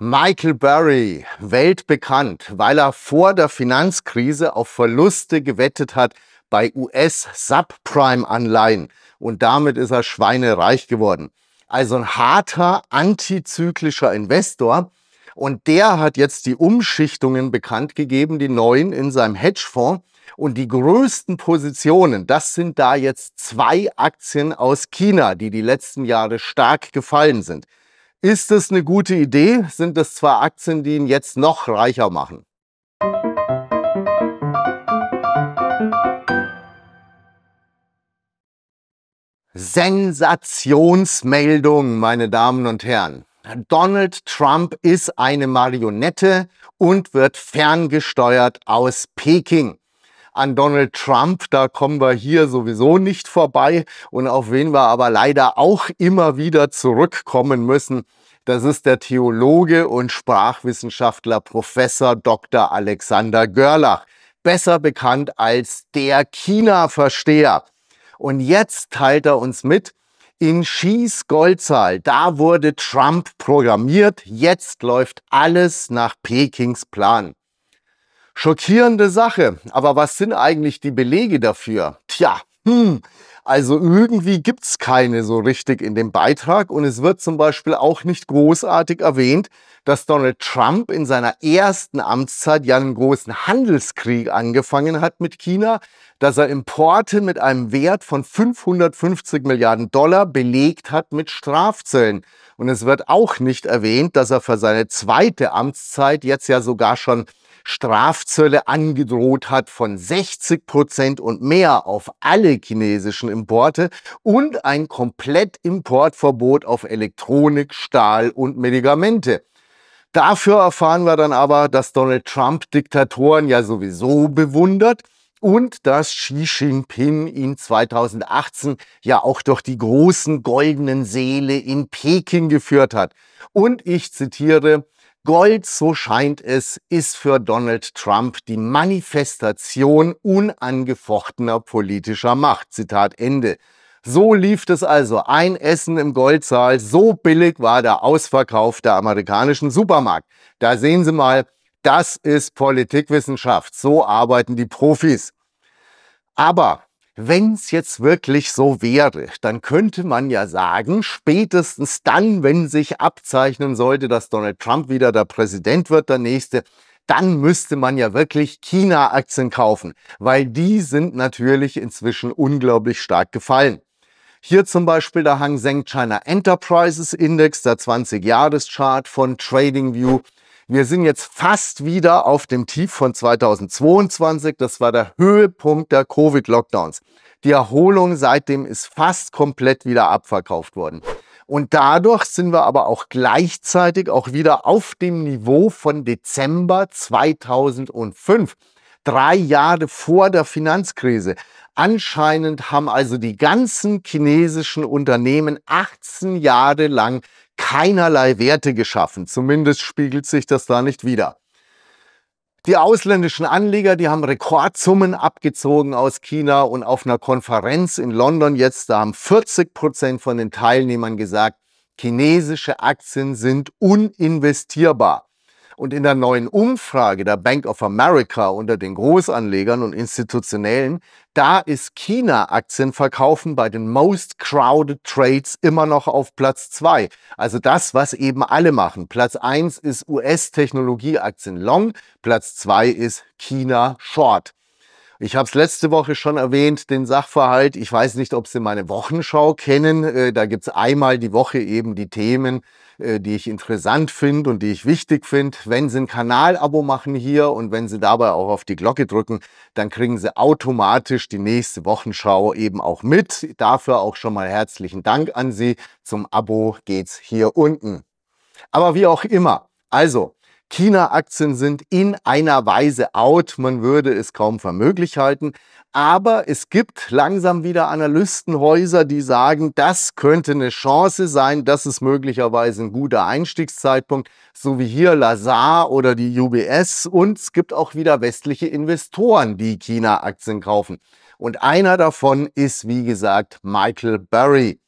Michael Burry, weltbekannt, weil er vor der Finanzkrise auf Verluste gewettet hat bei US-Subprime-Anleihen und damit ist er schweinereich geworden. Also ein harter, antizyklischer Investor und der hat jetzt die Umschichtungen bekannt gegeben, die neuen in seinem Hedgefonds und die größten Positionen, das sind da jetzt zwei Aktien aus China, die die letzten Jahre stark gefallen sind. Ist es eine gute Idee? Sind es zwar Aktien, die ihn jetzt noch reicher machen? Sensationsmeldung, meine Damen und Herren. Donald Trump ist eine Marionette und wird ferngesteuert aus Peking an Donald Trump, da kommen wir hier sowieso nicht vorbei. Und auf wen wir aber leider auch immer wieder zurückkommen müssen, das ist der Theologe und Sprachwissenschaftler Professor Dr. Alexander Görlach, besser bekannt als der China-Versteher. Und jetzt teilt er uns mit, in Schieß Goldzahl, da wurde Trump programmiert, jetzt läuft alles nach Pekings Plan. Schockierende Sache. Aber was sind eigentlich die Belege dafür? Tja, hm, also irgendwie gibt's keine so richtig in dem Beitrag und es wird zum Beispiel auch nicht großartig erwähnt, dass Donald Trump in seiner ersten Amtszeit ja einen großen Handelskrieg angefangen hat mit China, dass er Importe mit einem Wert von 550 Milliarden Dollar belegt hat mit Strafzöllen. Und es wird auch nicht erwähnt, dass er für seine zweite Amtszeit jetzt ja sogar schon Strafzölle angedroht hat von 60 Prozent und mehr auf alle chinesischen Importe und ein Komplettimportverbot auf Elektronik, Stahl und Medikamente. Dafür erfahren wir dann aber, dass Donald Trump Diktatoren ja sowieso bewundert und dass Xi Jinping ihn 2018 ja auch durch die großen goldenen Seele in Peking geführt hat. Und ich zitiere, Gold, so scheint es, ist für Donald Trump die Manifestation unangefochtener politischer Macht. Zitat Ende. So lief es also. Ein Essen im Goldsaal. So billig war der Ausverkauf der amerikanischen Supermarkt. Da sehen Sie mal, das ist Politikwissenschaft. So arbeiten die Profis. Aber wenn es jetzt wirklich so wäre, dann könnte man ja sagen, spätestens dann, wenn sich abzeichnen sollte, dass Donald Trump wieder der Präsident wird, der nächste, dann müsste man ja wirklich China-Aktien kaufen, weil die sind natürlich inzwischen unglaublich stark gefallen. Hier zum Beispiel der Hang Seng China Enterprises Index, der 20-Jahres-Chart von TradingView wir sind jetzt fast wieder auf dem Tief von 2022. Das war der Höhepunkt der Covid-Lockdowns. Die Erholung seitdem ist fast komplett wieder abverkauft worden. Und dadurch sind wir aber auch gleichzeitig auch wieder auf dem Niveau von Dezember 2005 drei Jahre vor der Finanzkrise. Anscheinend haben also die ganzen chinesischen Unternehmen 18 Jahre lang keinerlei Werte geschaffen. Zumindest spiegelt sich das da nicht wieder. Die ausländischen Anleger, die haben Rekordsummen abgezogen aus China und auf einer Konferenz in London jetzt, da haben 40 Prozent von den Teilnehmern gesagt, chinesische Aktien sind uninvestierbar. Und in der neuen Umfrage der Bank of America unter den Großanlegern und Institutionellen, da ist China Aktienverkaufen bei den Most Crowded Trades immer noch auf Platz zwei. Also das, was eben alle machen. Platz eins ist US-Technologieaktien Long, Platz zwei ist China Short. Ich habe es letzte Woche schon erwähnt, den Sachverhalt. Ich weiß nicht, ob Sie meine Wochenschau kennen. Äh, da gibt es einmal die Woche eben die Themen, äh, die ich interessant finde und die ich wichtig finde. Wenn Sie ein Kanalabo machen hier und wenn Sie dabei auch auf die Glocke drücken, dann kriegen Sie automatisch die nächste Wochenschau eben auch mit. Dafür auch schon mal herzlichen Dank an Sie. Zum Abo geht's hier unten. Aber wie auch immer. Also, China-Aktien sind in einer Weise out, man würde es kaum für möglich halten. Aber es gibt langsam wieder Analystenhäuser, die sagen, das könnte eine Chance sein, das ist möglicherweise ein guter Einstiegszeitpunkt, so wie hier Lazar oder die UBS. Und es gibt auch wieder westliche Investoren, die China-Aktien kaufen. Und einer davon ist, wie gesagt, Michael Burry.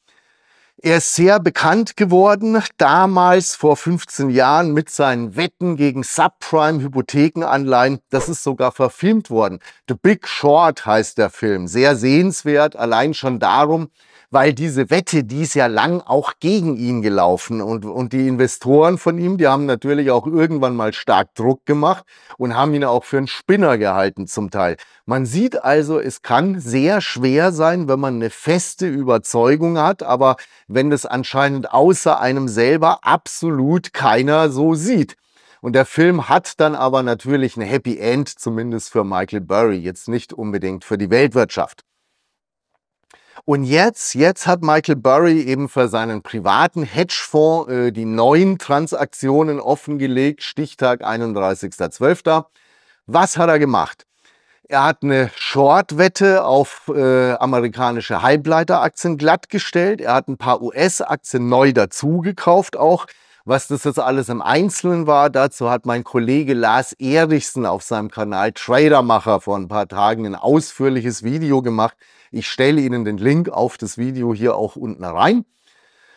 Er ist sehr bekannt geworden, damals vor 15 Jahren mit seinen Wetten gegen Subprime-Hypothekenanleihen. Das ist sogar verfilmt worden. The Big Short heißt der Film. Sehr sehenswert, allein schon darum, weil diese Wette, die ist ja lang auch gegen ihn gelaufen und, und die Investoren von ihm, die haben natürlich auch irgendwann mal stark Druck gemacht und haben ihn auch für einen Spinner gehalten zum Teil. Man sieht also, es kann sehr schwer sein, wenn man eine feste Überzeugung hat, aber wenn das anscheinend außer einem selber absolut keiner so sieht. Und der Film hat dann aber natürlich ein Happy End, zumindest für Michael Burry, jetzt nicht unbedingt für die Weltwirtschaft. Und jetzt, jetzt hat Michael Burry eben für seinen privaten Hedgefonds äh, die neuen Transaktionen offengelegt, Stichtag 31.12. Was hat er gemacht? Er hat eine Short-Wette auf äh, amerikanische Halbleiteraktien glattgestellt. Er hat ein paar US-Aktien neu dazugekauft auch. Was das jetzt alles im Einzelnen war, dazu hat mein Kollege Lars Erichsen auf seinem Kanal Tradermacher vor ein paar Tagen ein ausführliches Video gemacht. Ich stelle Ihnen den Link auf das Video hier auch unten rein.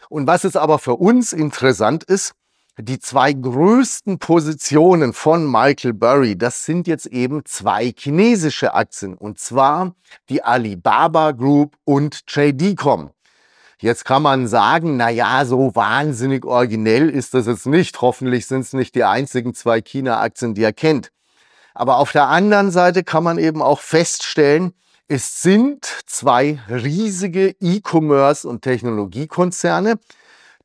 Und was es aber für uns interessant ist, die zwei größten Positionen von Michael Burry, das sind jetzt eben zwei chinesische Aktien, und zwar die Alibaba Group und JD.com. Jetzt kann man sagen, naja, so wahnsinnig originell ist das jetzt nicht. Hoffentlich sind es nicht die einzigen zwei China-Aktien, die er kennt. Aber auf der anderen Seite kann man eben auch feststellen, es sind zwei riesige E-Commerce- und Technologiekonzerne.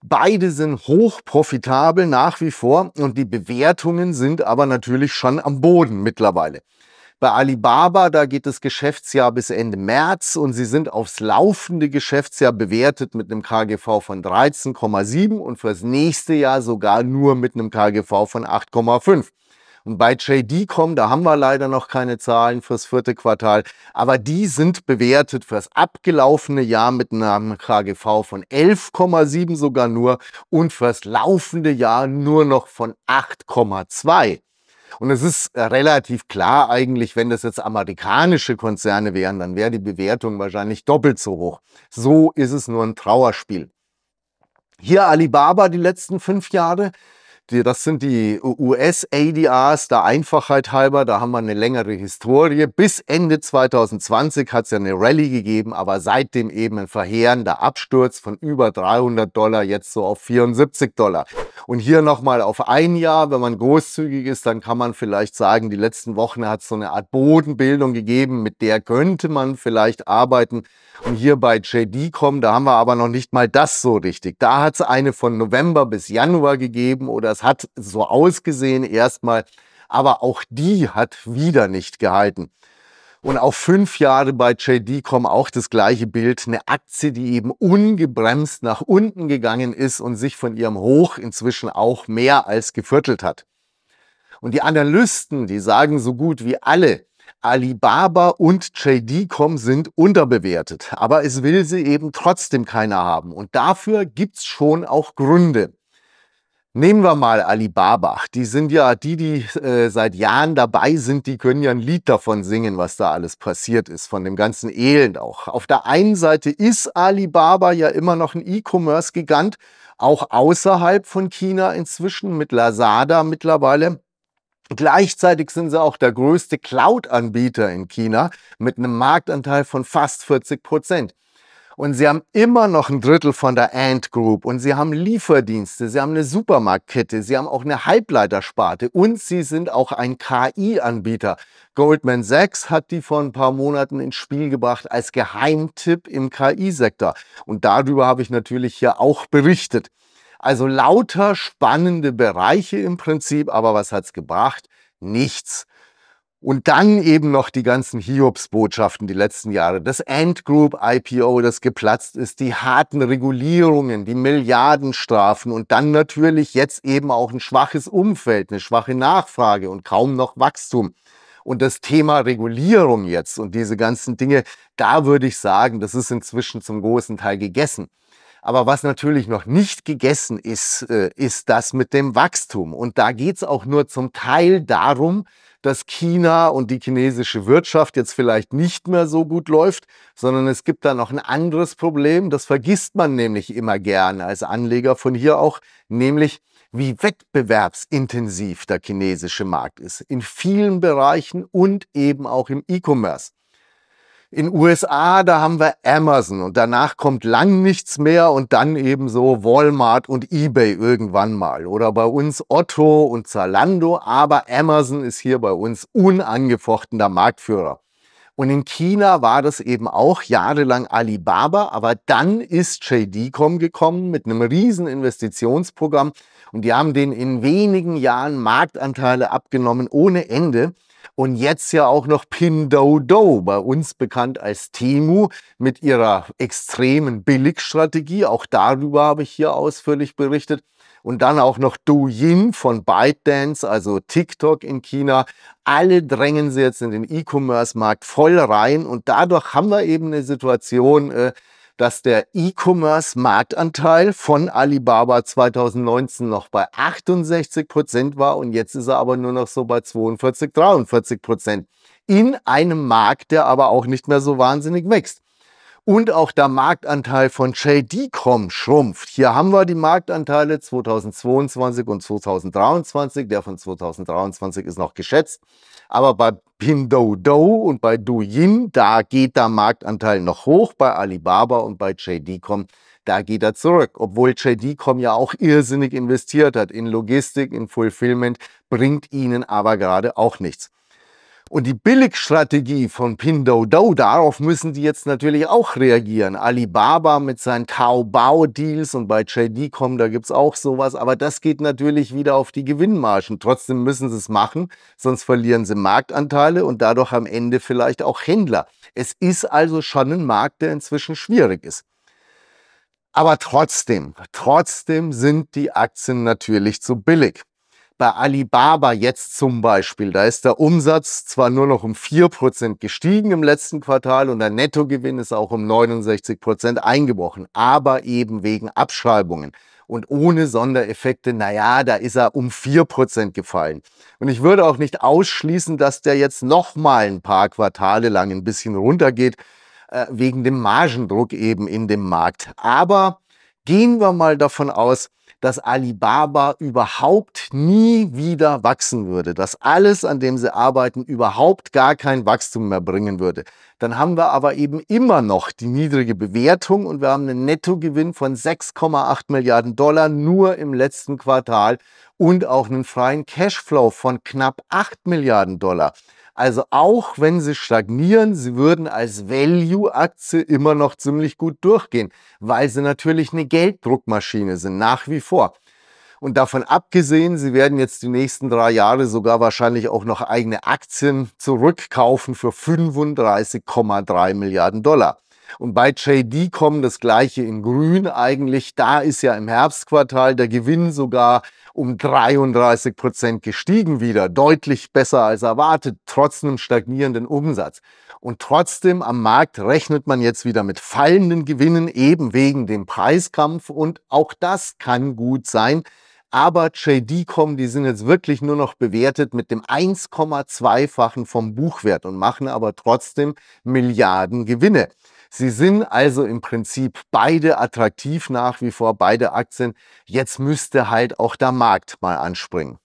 Beide sind hochprofitabel nach wie vor und die Bewertungen sind aber natürlich schon am Boden mittlerweile. Bei Alibaba, da geht das Geschäftsjahr bis Ende März und sie sind aufs laufende Geschäftsjahr bewertet mit einem KGV von 13,7 und fürs nächste Jahr sogar nur mit einem KGV von 8,5. Und bei JD.com, da haben wir leider noch keine Zahlen fürs vierte Quartal, aber die sind bewertet fürs abgelaufene Jahr mit einem KGV von 11,7 sogar nur und fürs laufende Jahr nur noch von 8,2. Und es ist äh, relativ klar eigentlich, wenn das jetzt amerikanische Konzerne wären, dann wäre die Bewertung wahrscheinlich doppelt so hoch. So ist es nur ein Trauerspiel. Hier Alibaba die letzten fünf Jahre, die, das sind die US-ADRs, der Einfachheit halber, da haben wir eine längere Historie. Bis Ende 2020 hat es ja eine Rallye gegeben, aber seitdem eben ein verheerender Absturz von über 300 Dollar, jetzt so auf 74 Dollar. Und hier nochmal auf ein Jahr, wenn man großzügig ist, dann kann man vielleicht sagen, die letzten Wochen hat es so eine Art Bodenbildung gegeben, mit der könnte man vielleicht arbeiten. Und hier bei JD.com, da haben wir aber noch nicht mal das so richtig. Da hat es eine von November bis Januar gegeben oder es hat so ausgesehen erstmal, aber auch die hat wieder nicht gehalten. Und auch fünf Jahre bei JD kommt auch das gleiche Bild. Eine Aktie, die eben ungebremst nach unten gegangen ist und sich von ihrem Hoch inzwischen auch mehr als geviertelt hat. Und die Analysten, die sagen so gut wie alle, Alibaba und JD.com sind unterbewertet. Aber es will sie eben trotzdem keiner haben. Und dafür gibt's schon auch Gründe. Nehmen wir mal Alibaba. Die sind ja die, die äh, seit Jahren dabei sind, die können ja ein Lied davon singen, was da alles passiert ist, von dem ganzen Elend auch. Auf der einen Seite ist Alibaba ja immer noch ein E-Commerce-Gigant, auch außerhalb von China inzwischen mit Lazada mittlerweile. Gleichzeitig sind sie auch der größte Cloud-Anbieter in China mit einem Marktanteil von fast 40 Prozent und sie haben immer noch ein Drittel von der Ant Group und sie haben Lieferdienste, sie haben eine Supermarktkette, sie haben auch eine Halbleitersparte und sie sind auch ein KI-Anbieter. Goldman Sachs hat die vor ein paar Monaten ins Spiel gebracht als Geheimtipp im KI-Sektor und darüber habe ich natürlich hier auch berichtet. Also lauter spannende Bereiche im Prinzip, aber was hat es gebracht? Nichts. Und dann eben noch die ganzen Hiobs-Botschaften die letzten Jahre. Das endgroup IPO, das geplatzt ist, die harten Regulierungen, die Milliardenstrafen und dann natürlich jetzt eben auch ein schwaches Umfeld, eine schwache Nachfrage und kaum noch Wachstum. Und das Thema Regulierung jetzt und diese ganzen Dinge, da würde ich sagen, das ist inzwischen zum großen Teil gegessen. Aber was natürlich noch nicht gegessen ist, äh, ist das mit dem Wachstum. Und da geht es auch nur zum Teil darum, dass China und die chinesische Wirtschaft jetzt vielleicht nicht mehr so gut läuft, sondern es gibt da noch ein anderes Problem, das vergisst man nämlich immer gerne als Anleger von hier auch, nämlich wie wettbewerbsintensiv der chinesische Markt ist, in vielen Bereichen und eben auch im E-Commerce in USA, da haben wir Amazon und danach kommt lang nichts mehr und dann eben so Walmart und eBay irgendwann mal. Oder bei uns Otto und Zalando, aber Amazon ist hier bei uns unangefochtener Marktführer. Und in China war das eben auch jahrelang Alibaba, aber dann ist JD.com gekommen mit einem riesen Investitionsprogramm und die haben den in wenigen Jahren Marktanteile abgenommen ohne Ende. Und jetzt ja auch noch Pindodo, bei uns bekannt als Temu, mit ihrer extremen Billigstrategie. Auch darüber habe ich hier ausführlich berichtet. Und dann auch noch Douyin von ByteDance, also TikTok in China. Alle drängen sie jetzt in den E-Commerce-Markt voll rein. Und dadurch haben wir eben eine Situation, äh, dass der E-Commerce-Marktanteil von Alibaba 2019 noch bei 68 Prozent war und jetzt ist er aber nur noch so bei 42, 43 Prozent. In einem Markt, der aber auch nicht mehr so wahnsinnig wächst. Und auch der Marktanteil von JD.com schrumpft. Hier haben wir die Marktanteile 2022 und 2023. Der von 2023 ist noch geschätzt. Aber bei Pinduoduo und bei Douyin, da geht der Marktanteil noch hoch. Bei Alibaba und bei JD.com, da geht er zurück. Obwohl JD.com ja auch irrsinnig investiert hat in Logistik, in Fulfillment, bringt ihnen aber gerade auch nichts. Und die Billigstrategie von Pinduoduo, darauf müssen die jetzt natürlich auch reagieren. Alibaba mit seinen Taobao-Deals und bei JD.com, da gibt es auch sowas. Aber das geht natürlich wieder auf die Gewinnmargen. Trotzdem müssen sie es machen, sonst verlieren sie Marktanteile und dadurch am Ende vielleicht auch Händler. Es ist also schon ein Markt, der inzwischen schwierig ist. Aber trotzdem, trotzdem sind die Aktien natürlich zu billig bei Alibaba jetzt zum Beispiel, da ist der Umsatz zwar nur noch um 4% gestiegen im letzten Quartal und der Nettogewinn ist auch um 69% eingebrochen, aber eben wegen Abschreibungen. Und ohne Sondereffekte, naja, da ist er um 4% gefallen. Und ich würde auch nicht ausschließen, dass der jetzt nochmal ein paar Quartale lang ein bisschen runtergeht, äh, wegen dem Margendruck eben in dem Markt. Aber gehen wir mal davon aus, dass Alibaba überhaupt nie wieder wachsen würde, dass alles, an dem sie arbeiten, überhaupt gar kein Wachstum mehr bringen würde. Dann haben wir aber eben immer noch die niedrige Bewertung und wir haben einen Nettogewinn von 6,8 Milliarden Dollar nur im letzten Quartal und auch einen freien Cashflow von knapp 8 Milliarden Dollar. Also auch wenn sie stagnieren, sie würden als Value-Aktie immer noch ziemlich gut durchgehen, weil sie natürlich eine Gelddruckmaschine sind, nach wie vor. Und davon abgesehen, sie werden jetzt die nächsten drei Jahre sogar wahrscheinlich auch noch eigene Aktien zurückkaufen für 35,3 Milliarden Dollar. Und bei JD kommen das gleiche in Grün eigentlich. Da ist ja im Herbstquartal der Gewinn sogar um 33 Prozent gestiegen wieder, deutlich besser als erwartet, trotz einem stagnierenden Umsatz. Und trotzdem am Markt rechnet man jetzt wieder mit fallenden Gewinnen, eben wegen dem Preiskampf. Und auch das kann gut sein. Aber JD.com, die sind jetzt wirklich nur noch bewertet mit dem 1,2-fachen vom Buchwert und machen aber trotzdem Milliarden Gewinne. Sie sind also im Prinzip beide attraktiv nach wie vor, beide Aktien. Jetzt müsste halt auch der Markt mal anspringen.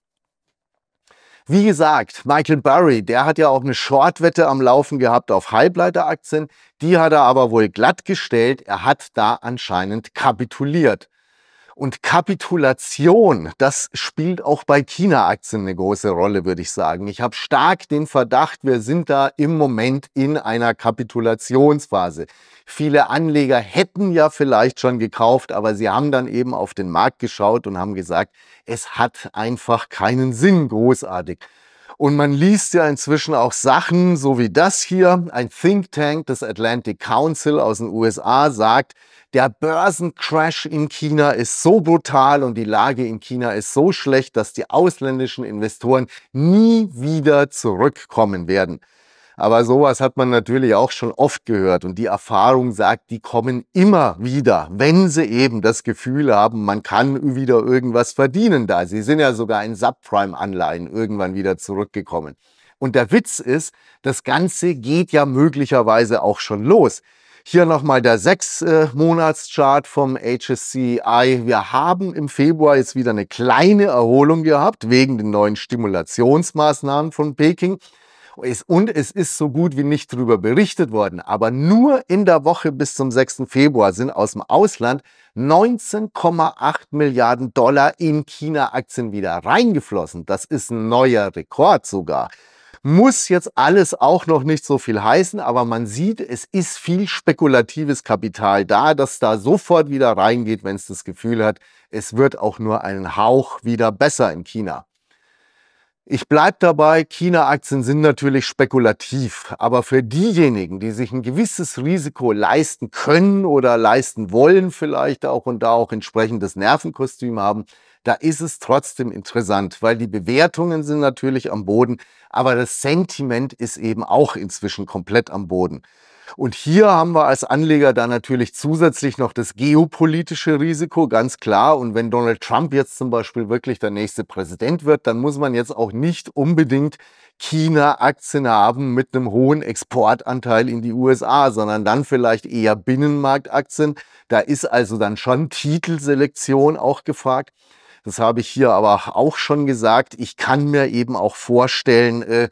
Wie gesagt, Michael Burry, der hat ja auch eine Shortwette am Laufen gehabt auf Halbleiteraktien. Die hat er aber wohl glatt gestellt. Er hat da anscheinend kapituliert. Und Kapitulation, das spielt auch bei China-Aktien eine große Rolle, würde ich sagen. Ich habe stark den Verdacht, wir sind da im Moment in einer Kapitulationsphase. Viele Anleger hätten ja vielleicht schon gekauft, aber sie haben dann eben auf den Markt geschaut und haben gesagt, es hat einfach keinen Sinn, großartig. Und man liest ja inzwischen auch Sachen, so wie das hier. Ein Think Tank des Atlantic Council aus den USA sagt, der Börsencrash in China ist so brutal und die Lage in China ist so schlecht, dass die ausländischen Investoren nie wieder zurückkommen werden. Aber sowas hat man natürlich auch schon oft gehört und die Erfahrung sagt, die kommen immer wieder, wenn sie eben das Gefühl haben, man kann wieder irgendwas verdienen da. Sie sind ja sogar in Subprime-Anleihen irgendwann wieder zurückgekommen. Und der Witz ist, das Ganze geht ja möglicherweise auch schon los. Hier nochmal der 6-Monats-Chart vom HSCI. Wir haben im Februar jetzt wieder eine kleine Erholung gehabt, wegen den neuen Stimulationsmaßnahmen von Peking. Und es ist so gut wie nicht darüber berichtet worden. Aber nur in der Woche bis zum 6. Februar sind aus dem Ausland 19,8 Milliarden Dollar in China-Aktien wieder reingeflossen. Das ist ein neuer Rekord sogar. Muss jetzt alles auch noch nicht so viel heißen, aber man sieht, es ist viel spekulatives Kapital da, das da sofort wieder reingeht, wenn es das Gefühl hat, es wird auch nur einen Hauch wieder besser in China. Ich bleibe dabei, China-Aktien sind natürlich spekulativ, aber für diejenigen, die sich ein gewisses Risiko leisten können oder leisten wollen vielleicht auch und da auch entsprechendes Nervenkostüm haben, da ist es trotzdem interessant, weil die Bewertungen sind natürlich am Boden, aber das Sentiment ist eben auch inzwischen komplett am Boden. Und hier haben wir als Anleger dann natürlich zusätzlich noch das geopolitische Risiko, ganz klar. Und wenn Donald Trump jetzt zum Beispiel wirklich der nächste Präsident wird, dann muss man jetzt auch nicht unbedingt China-Aktien haben mit einem hohen Exportanteil in die USA, sondern dann vielleicht eher Binnenmarktaktien. Da ist also dann schon Titelselektion auch gefragt. Das habe ich hier aber auch schon gesagt. Ich kann mir eben auch vorstellen, äh,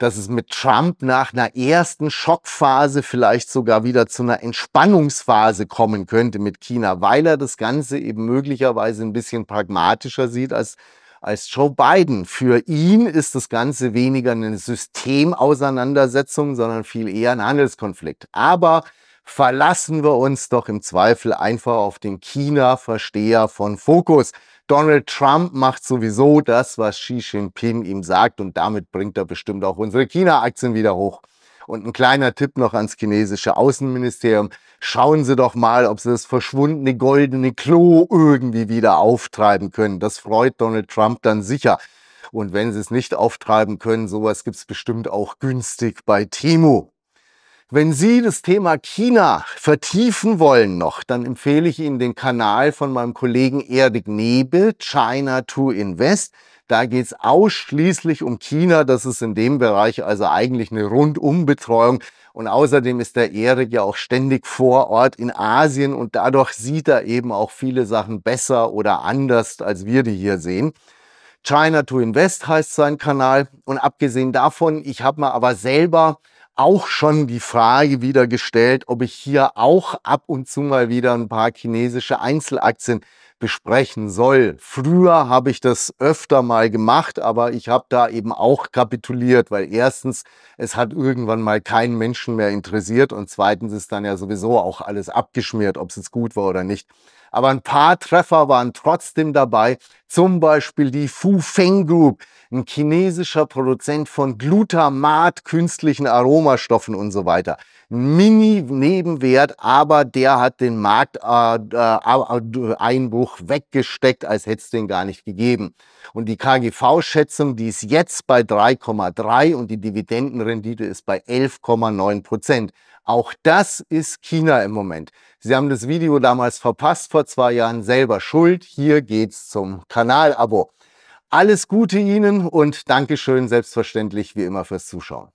dass es mit Trump nach einer ersten Schockphase vielleicht sogar wieder zu einer Entspannungsphase kommen könnte mit China, weil er das Ganze eben möglicherweise ein bisschen pragmatischer sieht als als Joe Biden. Für ihn ist das Ganze weniger eine Systemauseinandersetzung, sondern viel eher ein Handelskonflikt. Aber verlassen wir uns doch im Zweifel einfach auf den China-Versteher von Fokus. Donald Trump macht sowieso das, was Xi Jinping ihm sagt und damit bringt er bestimmt auch unsere China-Aktien wieder hoch. Und ein kleiner Tipp noch ans chinesische Außenministerium. Schauen Sie doch mal, ob Sie das verschwundene goldene Klo irgendwie wieder auftreiben können. Das freut Donald Trump dann sicher. Und wenn Sie es nicht auftreiben können, sowas gibt es bestimmt auch günstig bei Timo. Wenn Sie das Thema China vertiefen wollen noch, dann empfehle ich Ihnen den Kanal von meinem Kollegen Erik Nebel, China to Invest. Da geht es ausschließlich um China. Das ist in dem Bereich also eigentlich eine Rundumbetreuung. Und außerdem ist der Erik ja auch ständig vor Ort in Asien und dadurch sieht er eben auch viele Sachen besser oder anders, als wir die hier sehen. China to Invest heißt sein Kanal. Und abgesehen davon, ich habe mir aber selber auch schon die Frage wieder gestellt, ob ich hier auch ab und zu mal wieder ein paar chinesische Einzelaktien besprechen soll. Früher habe ich das öfter mal gemacht, aber ich habe da eben auch kapituliert, weil erstens, es hat irgendwann mal keinen Menschen mehr interessiert und zweitens ist dann ja sowieso auch alles abgeschmiert, ob es jetzt gut war oder nicht aber ein paar Treffer waren trotzdem dabei. Zum Beispiel die Fu Feng Group, ein chinesischer Produzent von Glutamat, künstlichen Aromastoffen und so weiter. Mini-Nebenwert, aber der hat den Markteinbruch äh, äh, weggesteckt, als hätte es den gar nicht gegeben. Und die KGV-Schätzung, die ist jetzt bei 3,3 und die Dividendenrendite ist bei 11,9 Prozent. Auch das ist China im Moment. Sie haben das Video damals verpasst, vor zwei Jahren selber schuld. Hier geht's zum Kanalabo. Alles Gute Ihnen und Dankeschön selbstverständlich wie immer fürs Zuschauen.